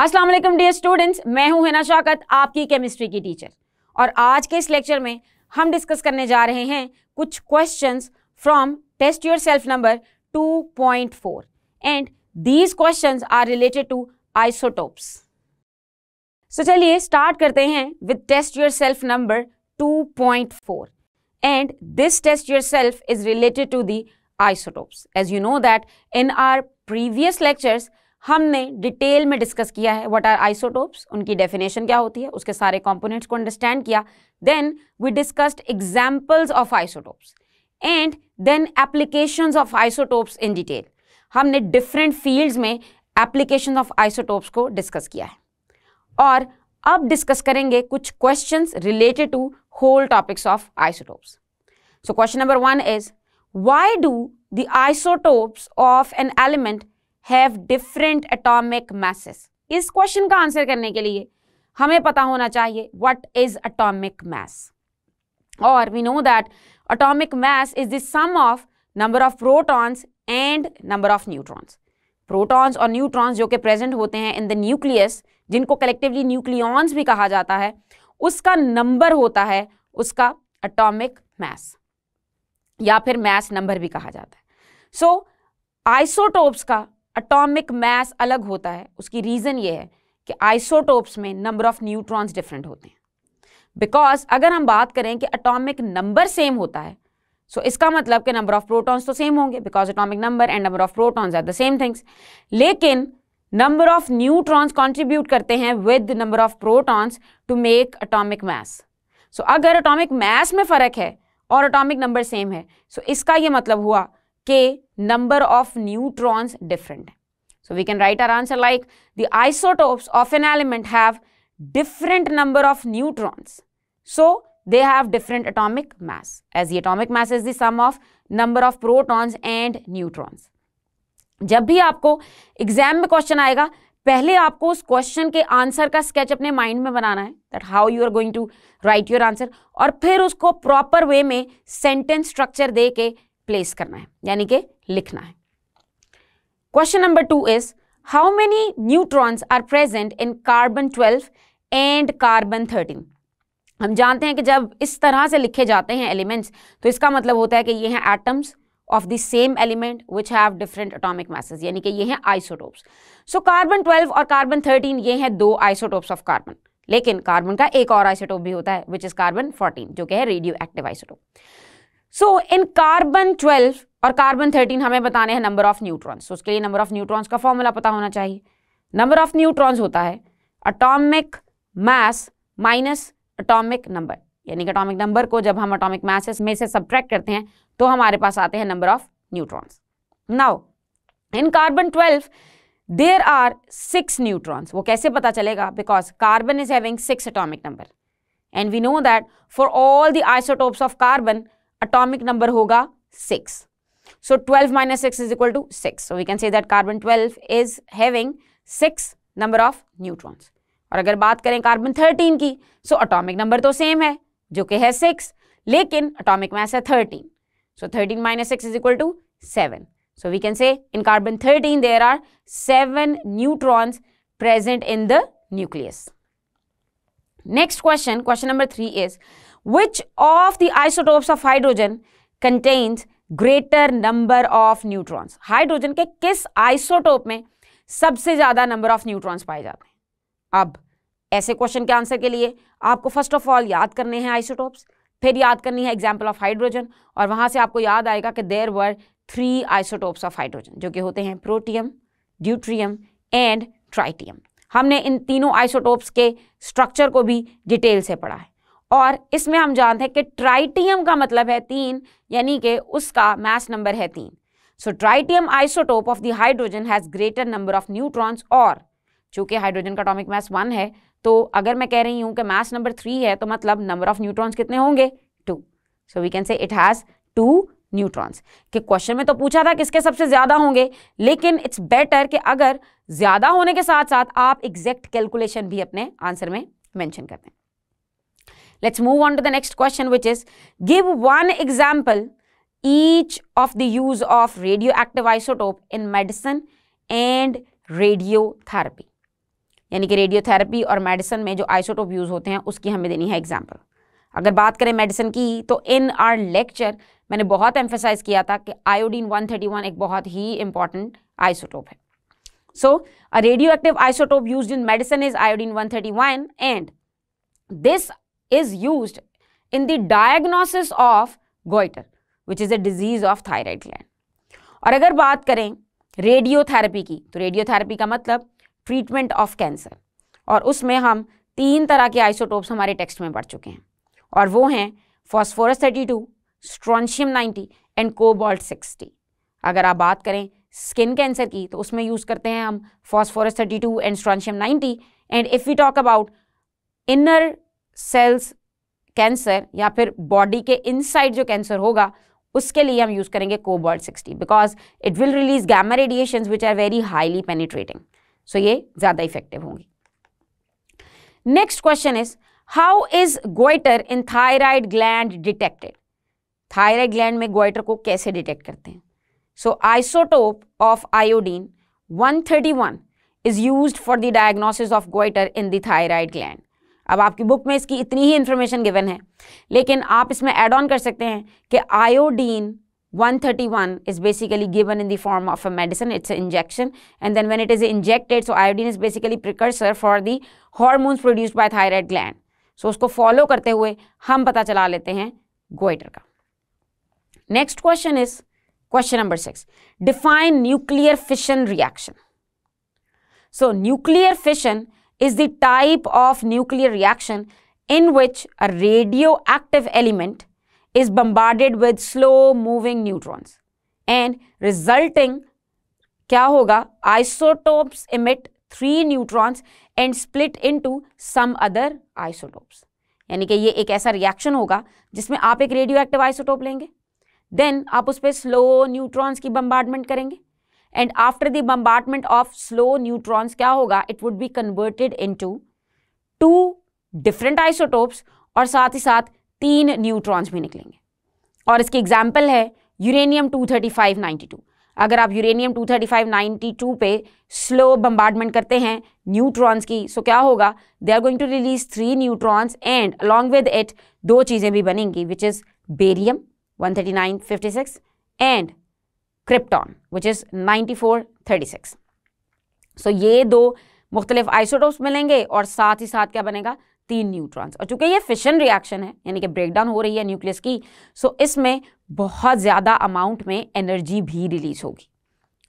अस्सलाम वालेकुम dear students मैं हूं हिना शाकत आपकी केमिस्ट्री की टीचर और आज के इस लेक्चर में हम डिस्कस करने जा रहे हैं कुछ questions from test yourself number 2.4 and these questions are related to isotopes so चलिए स्टार्ट करते हैं with test yourself number 2.4 and this test yourself is related to the isotopes as you know that in our previous lectures हमने detail में discuss किया है what are isotopes उनकी definition क्या होती है उसके सारे कंपोनेंट्स को अंडरस्टैंड किया then we discussed examples of isotopes and then applications of isotopes in detail हमने डिफरेंट फील्ड्स में एप्लीकेशन ऑफ आइसोटोप्स को डिस्कस किया है और अब डिस्कस करेंगे कुछ question related to whole topics of isotopes so question number one is why do the isotopes of an element have different atomic masses इस क्वेश्चन का आंसर करने के लिए हमें पता होना चाहिए व्हाट इज अटोमिक मैस और we know that atomic mass is the sum of number of protons and number of neutrons protons और न्यूट्रॉन्स जो कि प्रेजेंट होते हैं इन द न्यूक्लियस जिनको कलेक्टिवली न्यूक्लियॉन्स भी कहा जाता है उसका नंबर होता है उसका अटोमिक मैस या फिर मैस नंबर भी कहा जाता है सो so, आइसोटोप्स का अटोमिक मैस अलग होता है उसकी रीज़न ये है कि आइसोटोप्स में नंबर ऑफ न्यूट्रॉन्स डिफरेंट होते हैं बिकॉज अगर हम बात करें कि अटोमिक नंबर सेम होता है सो so इसका मतलब कि नंबर ऑफ प्रोटॉन्स तो सेम होंगे because atomic number and number of protons are the same things लेकिन नंबर ऑफ न्यूट्रॉन्स कॉन्ट्रीब्यूट करते हैं with number of protons to make atomic mass so अगर अटोमिक मैस में फ़र्क है और अटोमिक नंबर सेम है सो so इसका यह मतलब हुआ के number of neutrons different so we can write our answer like the isotopes of an element have different number of neutrons so they have different atomic mass as the atomic mass is the sum of number of protons and neutrons जब भी आपको exam में question आएगा पहले आपको उस question के answer का स्केच अपने माइंड में बनाना है that how you are going to write your answer और फिर उसको प्रॉपर वे में सेंटेंस स्ट्रक्चर दे के प्लेस करना है यानी कि लिखना है question number two is how many neutrons are present in carbon twelve and carbon thirteen हम जानते हैं कि जब इस तरह से लिखे जाते हैं एलिमेंट्स तो इसका मतलब होता है कि ये हैं atoms of the same element which have different atomic masses यानी कि ये हैं आइसोटोप्स सो कार्बन ट्वेल्व और कार्बन थर्टीन ये हैं दो आइसोटोप्स ऑफ कार्बन लेकिन कार्बन का एक और आइसोटोप भी होता है विच इज़ कार्बन फोर्टीन जो कि है radioactive isotope so in carbon twelve और कार्बन थर्टीन हमें बताने हैं नंबर ऑफ न्यूट्रॉन्स तो उसके लिए नंबर ऑफ न्यूट्रॉन्स का फॉर्मूला पता होना चाहिए नंबर ऑफ न्यूट्रॉन्स होता है atomic mass minus atomic number यानी कि अटोमिक नंबर को जब हम अटोमिक मासेस में से सब्ट्रैक्ट करते हैं तो हमारे पास आते हैं number of neutrons now in carbon twelve there are six neutrons वो कैसे पता चलेगा because carbon is having six atomic number and we know that for all the isotopes of carbon atomic number होगा six so twelve minus six is equal to six so we can say that carbon twelve is having six number of neutrons और अगर बात करें carbon thirteen की so atomic number तो same है जो कि है सिक्स लेकिन अटोमिक मैस है thirteen so thirteen minus six is equal to seven so we can say in carbon thirteen there are seven neutrons present in the nucleus next question question number three is Which of the isotopes of hydrogen contains greater number of neutrons hydrogen के किस isotope में सबसे ज़्यादा number of neutrons पाए जाते हैं अब ऐसे क्वेश्चन के आंसर के लिए आपको फर्स्ट ऑफ ऑल याद करने हैं आइसोटोप्स फिर याद करनी है एग्जाम्पल ऑफ हाइड्रोजन और वहां से आपको याद आएगा कि there were three isotopes of hydrogen जो कि होते हैं प्रोटियम ड्यूट्रियम एंड ट्राइटियम हमने इन तीनों आइसोटोप्स के स्ट्रक्चर को भी डिटेल से पढ़ा है और इसमें हम जानते हैं कि ट्राइटियम का मतलब है तीन यानी कि उसका मैस नंबर है तीन so tritium isotope of the hydrogen has greater number of neutrons और चूंकि हाइड्रोजन का अटोमिक मैस वन है तो अगर मैं कह रही हूँ कि मैस नंबर थ्री है तो मतलब नंबर ऑफ न्यूट्रॉन्स कितने होंगे two so we can say it has two neutrons कि क्वेश्चन में तो पूछा था किसके सबसे ज़्यादा होंगे लेकिन इट्स बेटर कि अगर ज़्यादा होने के साथ साथ आप एग्जैक्ट कैलकुलेशन भी अपने आंसर में मैंशन करते हैं Let's move on to the next question which is give one example each of the use of radioactive isotope in medicine and radiotherapy. यानी कि रेडियोथेरेपी और मेडिसिन में जो आइसोटोप यूज़ होते हैं उसकी हमें देनी है एग्जाम्पल अगर बात करें मेडिसिन की तो इन आर लेक्चर मैंने बहुत एम्फेसाइज किया था कि आयोडीन 131 एक बहुत ही इंपॉर्टेंट आइसोटोप है so a radioactive isotope use in medicine is iodine 131 and this is use in the diagnosis of goiter which is a disease of thyroid और अगर बात करें रेडियोथेरेपी की तो रेडियोथेरेपी का मतलब ट्रीटमेंट ऑफ कैंसर और उसमें हम तीन तरह के आइसोटोप्स हमारे टेक्स्ट में पढ़ चुके हैं और वो हैं फॉस्फोरस 32, स्ट्रॉनशियम 90 एंड कोबाल्ट 60 अगर आप बात करें स्किन कैंसर की तो उसमें यूज़ करते हैं हम phosphorus 32 and strontium ninety and if you talk about inner cells cancer या फिर बॉडी के इनसाइड जो कैंसर होगा उसके लिए हम यूज़ करेंगे cobalt sixty because it will release gamma radiation which are very highly penetrating so ये ज़्यादा इफेक्टिव होंगी next question is how is goitre in thyroid gland detected thyroid gland में गोइटर को कैसे डिटेक्ट करते हैं so isotope of iodine 131 is use for the diagnosis of goiter in the thyroid gland अब आपकी बुक में इसकी इतनी ही इन्फॉर्मेशन गिवन है लेकिन आप इसमें एड ऑन कर सकते हैं कि iodine 131 thirty one is basically given in the of a medicine it's injection and then when it is injected so iodine is basically precursor for the hormones produce by thyroid gland so उसको follow करते हुए हम पता चला लेते हैं goitre का next question is question number six define nuclear fission reaction so nuclear fission is the type of nuclear reaction in which a radioactive element is bombarded with slow moving neutrons and resulting क्या होगा isotopes emit three neutrons and split into some other isotopes यानी कि ये एक ऐसा reaction होगा जिसमें आप एक रेडियो एक्टिव आइसोटोप लेंगे देन आप उस पर स्लो न्यूट्रॉन्स की बम्बार्डमेंट करेंगे and after the bombardment of slow neutrons क्या होगा it would be converted into two different isotopes और साथ ही साथ तीन न्यूट्रॉन्स भी निकलेंगे और इसकी एग्जाम्पल है uranium two thirty five ninety two अगर आप uranium two thirty five ninety two पे स्लो बम्बार्डमेंट करते हैं न्यूट्रॉन्स की सो so क्या होगा they are going to release three neutrons and along with it दो चीज़ें भी बनेंगी which is barium one thirty nine fifty six and krypton which is 9436 so ये दो मुख्तलिफ आइसोटोप्स मिलेंगे और साथ ही साथ क्या बनेगा तीन न्यूट्रॉन्स और चूंकि ये फिशन रिएक्शन है यानी कि ब्रेकडाउन हो रही है न्यूक्लियस की सो so इसमें बहुत ज़्यादा अमाउंट में एनर्जी भी रिलीज होगी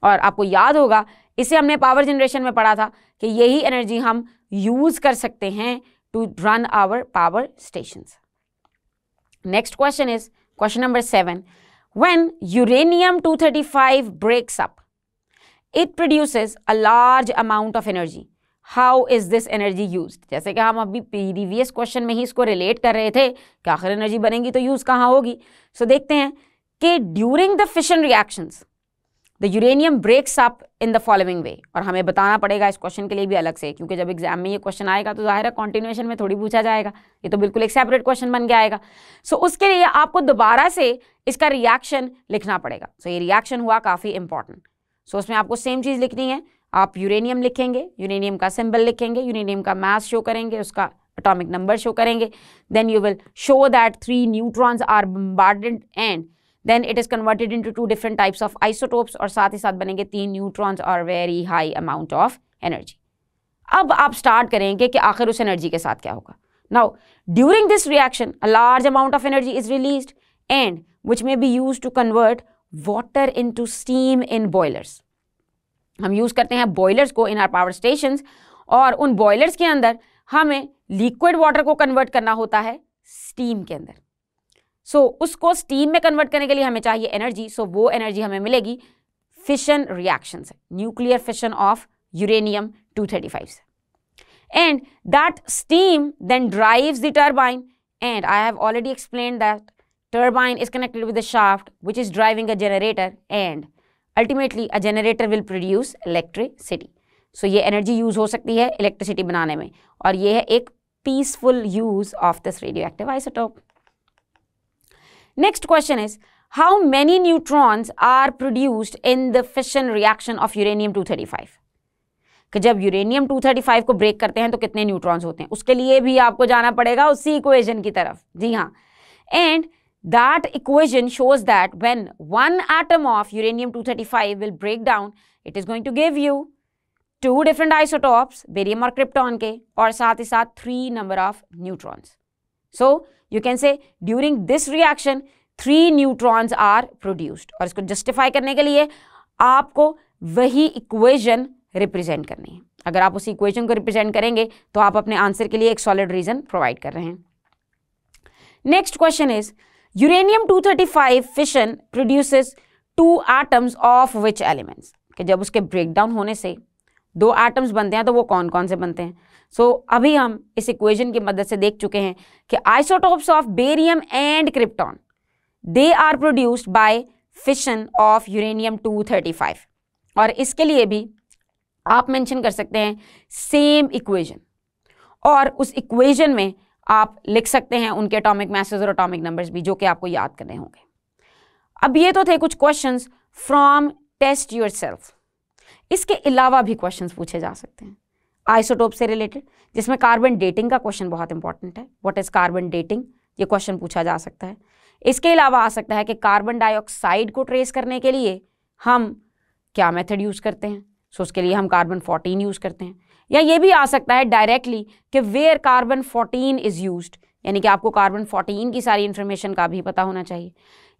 और आपको याद होगा इसे हमने पावर जनरेशन में पढ़ा था कि यही एनर्जी हम यूज़ कर सकते हैं to run our power station next question is question number seven When uranium 235 breaks up, it produces a large amount of energy. How is this energy use जैसे कि हम अभी प्रीवियस क्वेश्चन में ही इसको रिलेट कर रहे थे कि आखिर एनर्जी बनेगी तो यूज़ कहाँ होगी सो so, देखते हैं कि during the fission reactions the uranium breaks up in the following way और हमें बताना पड़ेगा इस क्वेश्चन के लिए भी अलग से क्योंकि जब एग्जाम में ये क्वेश्चन आएगा तो जाहिर है कॉन्टिन्यूएशन में थोड़ी पूछा जाएगा ये तो बिल्कुल एक सेपरेट क्वेश्चन बन गया आएगा सो so, उसके लिए आपको दोबारा से इसका रिएक्शन लिखना पड़ेगा सो so, ये रिएक्शन हुआ काफ़ी इंपॉर्टेंट सो so, उसमें आपको सेम चीज़ लिखनी है आप यूरेनियम लिखेंगे यूरेनियम का सिंबल लिखेंगे यूरेनियम का मैथ शो करेंगे उसका अटोमिक नंबर शो करेंगे then you will show that three neutrons are bombarded and then it is converted into different types of isotopes और साथ ही साथ बनेंगे तीन न्यूट्रॉन्स और very high amount of energy अब आप स्टार्ट करेंगे कि आखिर उस एनर्जी के साथ क्या होगा now during this reaction a large amount of energy is release and which may be use to convert water into steam in boilers हम यूज़ करते हैं बॉयलर्स को इन आर पावर स्टेशन और उन बॉयलर्स के अंदर हमें लिक्विड वाटर को कन्वर्ट करना होता है स्टीम के अंदर सो so, उसको स्टीम में कन्वर्ट करने के लिए हमें चाहिए एनर्जी सो so, वो एनर्जी हमें मिलेगी फिशन रिएक्शन से न्यूक्लियर फिशन ऑफ यूरेनियम 235 से and that steam then drive the turbine and I have already explain that turbine is connected with the shaft which is driving a generator and ultimately a generator will produce electricity so ये energy use हो सकती है electricity बनाने में और ये है एक peaceful use of this radioactive isotope next question is how many neutrons are produced in the fission reaction of uranium 235 कि जब यूरेनियम 235 को ब्रेक करते हैं तो कितने न्यूट्रॉन्स होते हैं उसके लिए भी आपको जाना पड़ेगा उसी इक्वेशन की तरफ जी हाँ and that equation shows that when one atom of uranium 235 will break down it is going to give you two different isotopes barium और क्रिप्टॉन के और साथ ही साथ three number of neutrons so you can say during this reaction three neutrons are produced और इसको justify करने के लिए आपको वही इक्वेशन रिप्रेजेंट करनी है अगर आप उसी इक्वेशन को रिप्रेजेंट करेंगे तो आप अपने आंसर के लिए एक सॉलिड रीजन प्रोवाइड कर रहे हैं next question is uranium 235 fission produces two atoms of which elements जब उसके ब्रेकडाउन होने से दो एटम्स बनते हैं तो वो कौन कौन से बनते हैं सो so, अभी हम इस इक्वेशन की मदद से देख चुके हैं कि isotopes of barium and krypton they are produced by fission of uranium 235 और इसके लिए भी आप मेंशन कर सकते हैं सेम इक्वेशन और उस इक्वेशन में आप लिख सकते हैं उनके अटोमिक मैसेज और अटोमिक नंबर्स भी जो कि आपको याद करने होंगे अब ये तो थे कुछ क्वेश्चंस फ्रॉम टेस्ट योरसेल्फ इसके अलावा भी क्वेश्चंस पूछे जा सकते हैं आइसोटोप से रिलेटेड जिसमें कार्बन डेटिंग का क्वेश्चन बहुत इंपॉर्टेंट है व्हाट इज कार्बन डेटिंग ये क्वेश्चन पूछा जा सकता है इसके अलावा आ सकता है कि कार्बन डाइऑक्साइड को ट्रेस करने के लिए हम क्या मेथड यूज़ करते हैं सो so, उसके लिए हम कार्बन 14 यूज़ करते हैं या ये भी आ सकता है डायरेक्टली कि वेयर कार्बन 14 इज़ यूज यानी कि आपको कार्बन 14 की सारी इन्फॉर्मेशन का भी पता होना चाहिए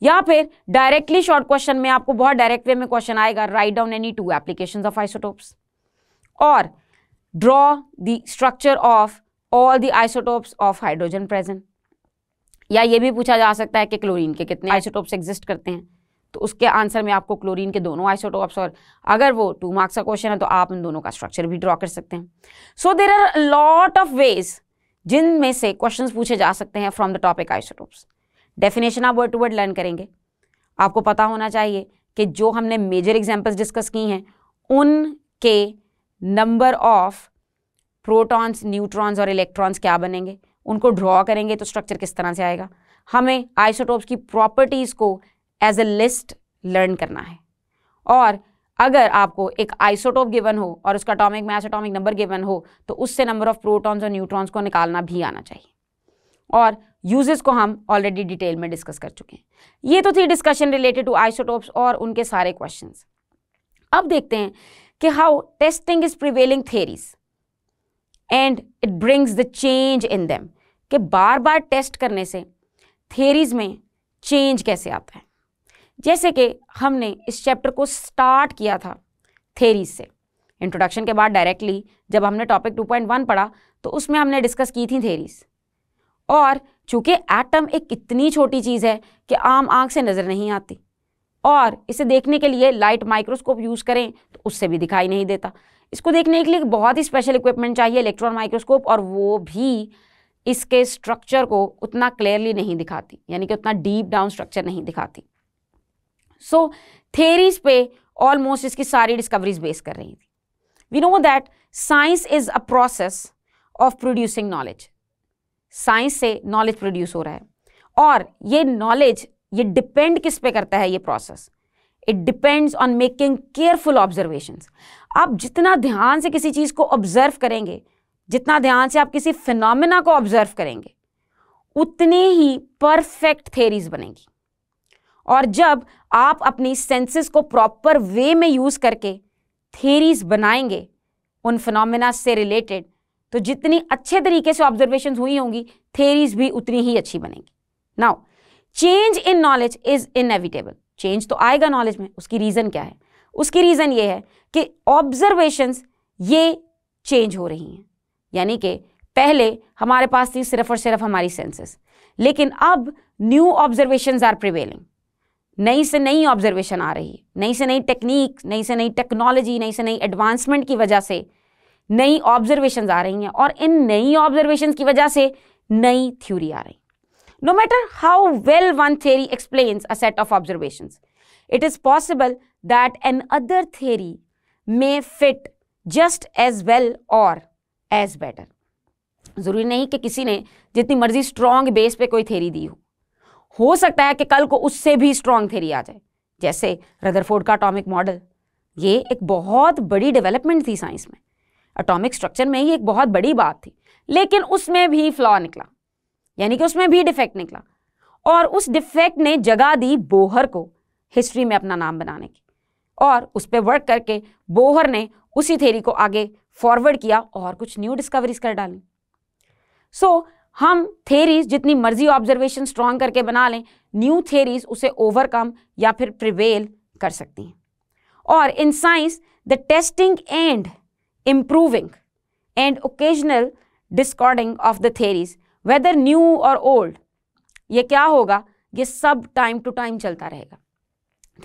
या फिर डायरेक्टली शॉर्ट क्वेश्चन में आपको बहुत डायरेक्ट वे में क्वेश्चन आएगा write down any two application of isotopes और draw the structure of all the isotopes of hydrogen present या ये भी पूछा जा सकता है कि क्लोरीन के कितने आइसोटोप्स एग्जिस्ट करते हैं तो उसके आंसर में आपको क्लोरीन के दोनों आइसोटोप्स और अगर वो टू मार्क्स का क्वेश्चन है तो आप इन दोनों का स्ट्रक्चर भी ड्रॉ कर सकते हैं so there are lot of ways जिनमें से क्वेश्चन पूछे जा सकते हैं from the topic isotopes definition आप वर्ड टू वर्ड लर्न करेंगे आपको पता होना चाहिए कि जो हमने मेजर एग्जाम्पल्स डिस्कस की हैं उनके नंबर ऑफ प्रोटॉन्स न्यूट्रॉन्स और इलेक्ट्रॉन्स क्या बनेंगे उनको ड्रॉ करेंगे तो स्ट्रक्चर किस तरह से आएगा हमें आइसोटोप्स की प्रॉपर्टीज़ को एज ए लिस्ट लर्न करना है और अगर आपको एक आइसोटोप गिवन हो और उसका atomic mass atomic number given हो तो उससे नंबर ऑफ प्रोटॉन्स और न्यूट्रॉन्स को निकालना भी आना चाहिए और यूजेस को हम ऑलरेडी डिटेल में डिस्कस कर चुके हैं ये तो थी डिस्कशन रिलेटेड टू आइसोटोप्स और उनके सारे क्वेश्चंस अब देखते हैं कि how testing is prevailing theories and it brings the change in them कि बार बार टेस्ट करने से थेरीज में चेंज कैसे आता है जैसे कि हमने इस चैप्टर को स्टार्ट किया था थेरीज से इंट्रोडक्शन के बाद डायरेक्टली जब हमने टॉपिक 2.1 पढ़ा तो उसमें हमने डिस्कस की थी थेरीज और चूंकि एटम एक इतनी छोटी चीज़ है कि आम आंख से नज़र नहीं आती और इसे देखने के लिए लाइट माइक्रोस्कोप यूज़ करें तो उससे भी दिखाई नहीं देता इसको देखने के लिए बहुत ही स्पेशल इक्विपमेंट चाहिए इलेक्ट्रॉन माइक्रोस्कोप और वो भी इसके स्ट्रक्चर को उतना क्लियरली नहीं दिखाती यानी कि उतना डीप डाउन स्ट्रक्चर नहीं दिखाती सो so, थेरीज पे ऑलमोस्ट इसकी सारी डिस्कवरीज बेस कर रही थी we know that science is a process of producing knowledge science से नॉलेज प्रोड्यूस हो रहा है और ये नॉलेज ये डिपेंड किस पे करता है ये process it depends on making careful observation आप जितना ध्यान से किसी चीज़ को ऑब्जर्व करेंगे जितना ध्यान से आप किसी फिनोमिना को ऑब्जर्व करेंगे उतने ही परफेक्ट थेरीज बनेंगी और जब आप अपनी सेंसेस को प्रॉपर वे में यूज़ करके थेरीज बनाएंगे उन फिनोमिना से रिलेटेड तो जितनी अच्छे तरीके से ऑब्जर्वेशन हुई होंगी थेरीज भी उतनी ही अच्छी बनेंगी now change in knowledge is inevitable change तो आएगा नॉलेज में उसकी रीज़न क्या है उसकी रीज़न ये है कि ऑब्जर्वेशंस ये चेंज हो रही हैं यानी कि पहले हमारे पास थी सिर्फ और सिर्फ हमारी सेंसेस लेकिन अब न्यू ऑब्जर्वेशन आर प्रिवेलिंग नई से नई ऑब्जर्वेशन आ रही है नई से नई टेक्निक नई से नई टेक्नोलॉजी नई से नई एडवांसमेंट की वजह से नई ऑब्जर्वेशन आ रही हैं और इन नई ऑब्जर्वेशन की वजह से नई थ्योरी आ रही No matter how well one theory explains a set of observations, it is possible that another theory may fit just as well or as better. ज़रूरी नहीं कि किसी ने जितनी मर्जी स्ट्रॉन्ग बेस पे कोई थेरी दी हो हो सकता है कि कल को उससे भी स्ट्रॉन्ग थेरी आ जाए जैसे रदरफोर्ड का अटोमिक मॉडल ये एक बहुत बड़ी डेवलपमेंट थी साइंस में अटोमिक स्ट्रक्चर में ये एक बहुत बड़ी बात थी लेकिन उसमें भी फ्लॉ निकला यानी कि उसमें भी डिफेक्ट निकला और उस डिफेक्ट ने जगह दी बोहर को हिस्ट्री में अपना नाम बनाने की और उस पर वर्क करके बोहर ने उसी थेरी को आगे फॉरवर्ड किया और कुछ न्यू डिस्कवरीज कर डाली सो so, हम थेरीज जितनी मर्जी ऑब्जर्वेशन स्ट्रॉन्ग करके बना लें न्यू थेरीज उसे ओवरकम या फिर प्रिवेल कर सकती हैं और in science the testing and improving and occasional discarding of the theories whether new or old ये क्या होगा ये सब टाइम टू टाइम चलता रहेगा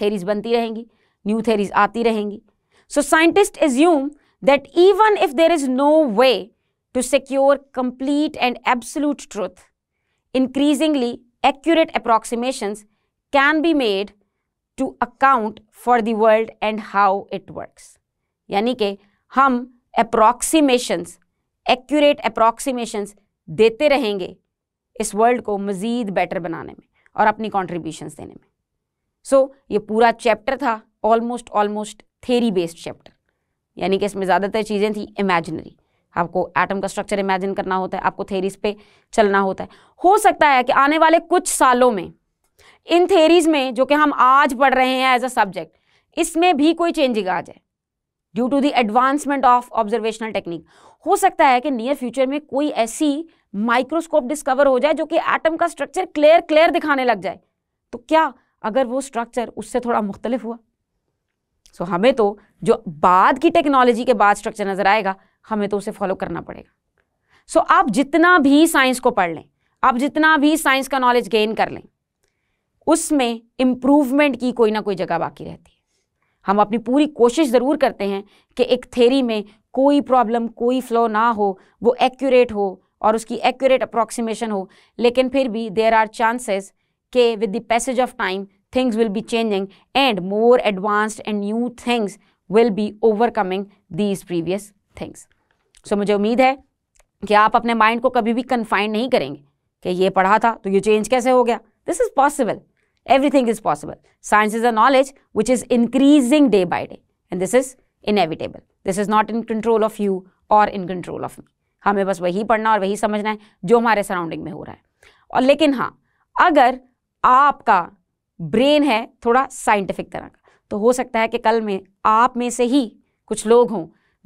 थेरीज बनती रहेंगी न्यू थेरीज आती रहेंगी so scientist assume that even if there is no way to secure complete and absolute truth increasingly accurate approximation can be made to account for the world and how it work यानी कि हम approximations accurate approximations देते रहेंगे इस world को मज़ीद better बनाने में और अपनी कॉन्ट्रीब्यूशन देने में सो so, ये पूरा चैप्टर था almost almost theory based chapter यानी कि इसमें ज़्यादातर चीज़ें थी इमेजनरी आपको एटम का स्ट्रक्चर इमेजिन करना होता है आपको थेरीज पे चलना होता है हो सकता है कि आने वाले कुछ सालों में इन थेरीज में जो कि हम आज पढ़ रहे हैं एज अ सब्जेक्ट इसमें भी कोई चेंजिंग आ जाए due to the advancement of observational technique हो सकता है कि नियर फ्यूचर में कोई ऐसी माइक्रोस्कोप डिस्कवर हो जाए जो कि एटम का स्ट्रक्चर क्लियर क्लियर दिखाने लग जाए तो क्या अगर वो स्ट्रक्चर उससे थोड़ा मुख्तलिफ हुआ सो so, हमें तो जो बाद की टेक्नोलॉजी के बाद स्ट्रक्चर नज़र आएगा हमें तो उसे फॉलो करना पड़ेगा सो so, आप जितना भी साइंस को पढ़ लें आप जितना भी साइंस का नॉलेज गेन कर लें उसमें इम्प्रूवमेंट की कोई ना कोई जगह बाकी रहती है हम अपनी पूरी कोशिश ज़रूर करते हैं कि एक थेरी में कोई प्रॉब्लम कोई फ्लो ना हो वो एक्यूरेट हो और उसकी एक्यूरेट अप्रॉक्सीमेशन हो लेकिन फिर भी देर आर चांसेस के with the passage of time things will be changing and more advanced and new things will be overcoming these previous things so मुझे उम्मीद है कि आप अपने माइंड को कभी भी कन्फाइंड नहीं करेंगे कि ये पढ़ा था तो ये चेंज कैसे हो गया this is possible everything is possible. Science is a knowledge which is increasing day by day and this is inevitable. This is not in control of you or in control of me. hame bas wahi padhna aur wahi samajhna hai jo hamare surrounding mein ho raha hai aur lekin ha agar aapka brain hai thoda scientific tarah ka to ho sakta hai ki kal mein aap mein se hi kuch log ho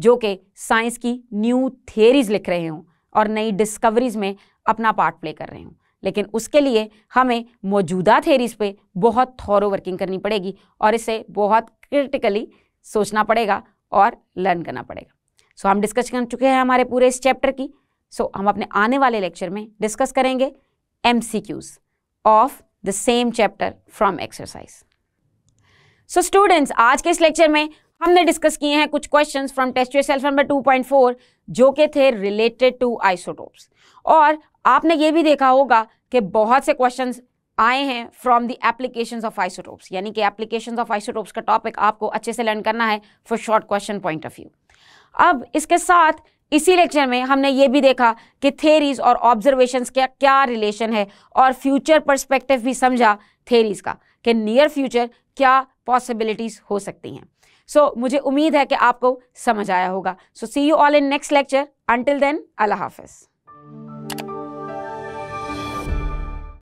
jo ke science ki new theories likh rahe ho aur nayi discoveries mein अपना part play कर रहे हूँ लेकिन उसके लिए हमें मौजूदा theories पे बहुत थॉरो वर्किंग करनी पड़ेगी और इसे बहुत क्रिटिकली सोचना पड़ेगा और लर्न करना पड़ेगा सो so, हम डिस्कस कर चुके हैं हमारे पूरे इस चैप्टर की सो so, हम अपने आने वाले लेक्चर में डिस्कस करेंगे aim of the same chapter from exercise so students आज के इस लेक्चर में हमने डिस्कस किए हैं कुछ question from test self number 2.4 जो के थे रिलेटेड टू आइसोटोप्स और आपने ये भी देखा होगा कि बहुत से क्वेश्चंस आए हैं from the applications of isotopes यानी कि एप्लीकेशंस ऑफ आइसोटोप्स का टॉपिक आपको अच्छे से लर्न करना है for short question point of view अब इसके साथ इसी लेक्चर में हमने ये भी देखा कि थेरीज और ऑब्जर्वेशन का क्या रिलेशन है और फ्यूचर परस्पेक्टिव भी समझा थेरीज का कि नियर फ्यूचर क्या पॉसिबिलिटीज़ हो सकती हैं सो so, मुझे उम्मीद है कि आपको समझ आया होगा so see you all in next lecture until then अल्लाह हाफिज़